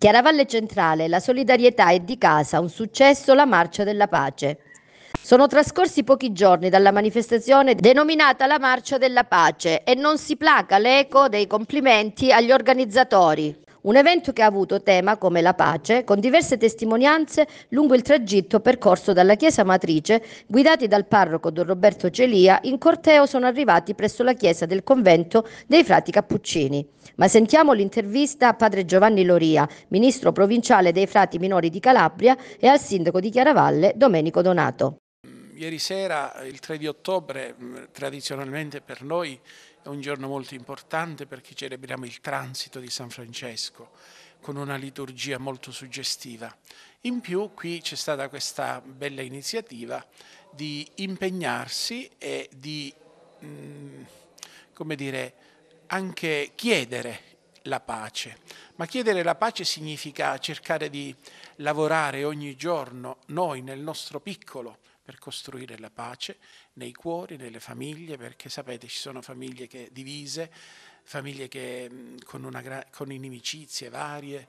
Chiaravalle Centrale, la solidarietà è di casa, un successo la marcia della pace. Sono trascorsi pochi giorni dalla manifestazione denominata la Marcia della Pace e non si placa l'eco dei complimenti agli organizzatori. Un evento che ha avuto tema come la pace, con diverse testimonianze lungo il tragitto percorso dalla chiesa matrice, guidati dal parroco Don Roberto Celia, in corteo sono arrivati presso la chiesa del convento dei frati Cappuccini. Ma sentiamo l'intervista a padre Giovanni Loria, ministro provinciale dei frati minori di Calabria e al sindaco di Chiaravalle Domenico Donato. Ieri sera, il 3 di ottobre, tradizionalmente per noi, è un giorno molto importante perché celebriamo il transito di San Francesco con una liturgia molto suggestiva. In più qui c'è stata questa bella iniziativa di impegnarsi e di, mh, mm, come dire, anche chiedere la pace. Ma chiedere la pace significa cercare di lavorare ogni giorno noi nel nostro piccolo per costruire la pace nei cuori, nelle famiglie, perché sapete ci sono famiglie che divise, famiglie che, con, una, con inimicizie varie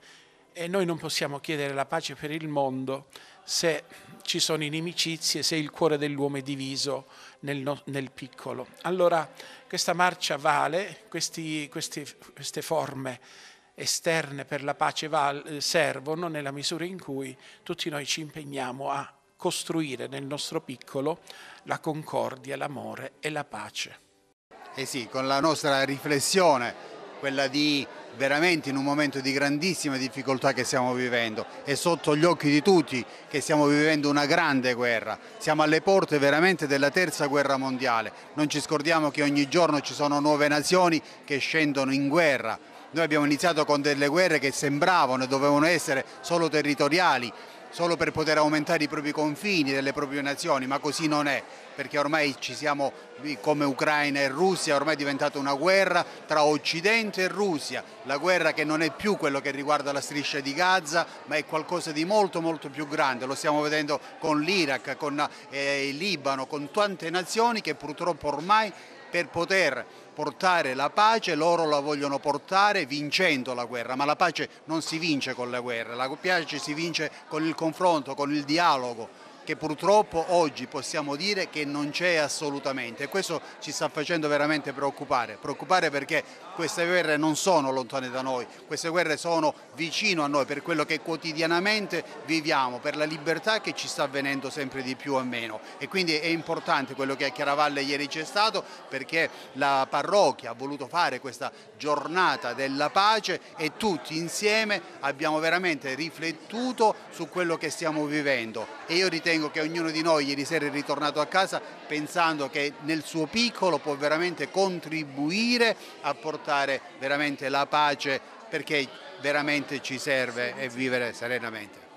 e noi non possiamo chiedere la pace per il mondo se ci sono inimicizie, se il cuore dell'uomo è diviso nel, nel piccolo. Allora questa marcia vale, questi, questi, queste forme esterne per la pace val, servono nella misura in cui tutti noi ci impegniamo a costruire nel nostro piccolo la concordia, l'amore e la pace. Eh sì, con la nostra riflessione, quella di veramente in un momento di grandissima difficoltà che stiamo vivendo, è sotto gli occhi di tutti che stiamo vivendo una grande guerra, siamo alle porte veramente della terza guerra mondiale, non ci scordiamo che ogni giorno ci sono nuove nazioni che scendono in guerra, noi abbiamo iniziato con delle guerre che sembravano e dovevano essere solo territoriali, solo per poter aumentare i propri confini delle proprie nazioni, ma così non è, perché ormai ci siamo come Ucraina e Russia, ormai è diventata una guerra tra Occidente e Russia, la guerra che non è più quello che riguarda la striscia di Gaza, ma è qualcosa di molto molto più grande, lo stiamo vedendo con l'Iraq, con eh, il Libano, con tante nazioni che purtroppo ormai per poter portare la pace, loro la vogliono portare vincendo la guerra, ma la pace non si vince con la guerra, la pace si vince con il confronto, con il dialogo, che purtroppo oggi possiamo dire che non c'è assolutamente e questo ci sta facendo veramente preoccupare, preoccupare perché queste guerre non sono lontane da noi, queste guerre sono vicino a noi per quello che quotidianamente viviamo, per la libertà che ci sta avvenendo sempre di più a meno e quindi è importante quello che a Chiaravalle ieri c'è stato perché la parrocchia ha voluto fare questa giornata della pace e tutti insieme abbiamo veramente riflettuto su quello che stiamo vivendo e io ritengo ritengo che ognuno di noi ieri sera è ritornato a casa pensando che nel suo piccolo può veramente contribuire a portare veramente la pace perché veramente ci serve e vivere serenamente.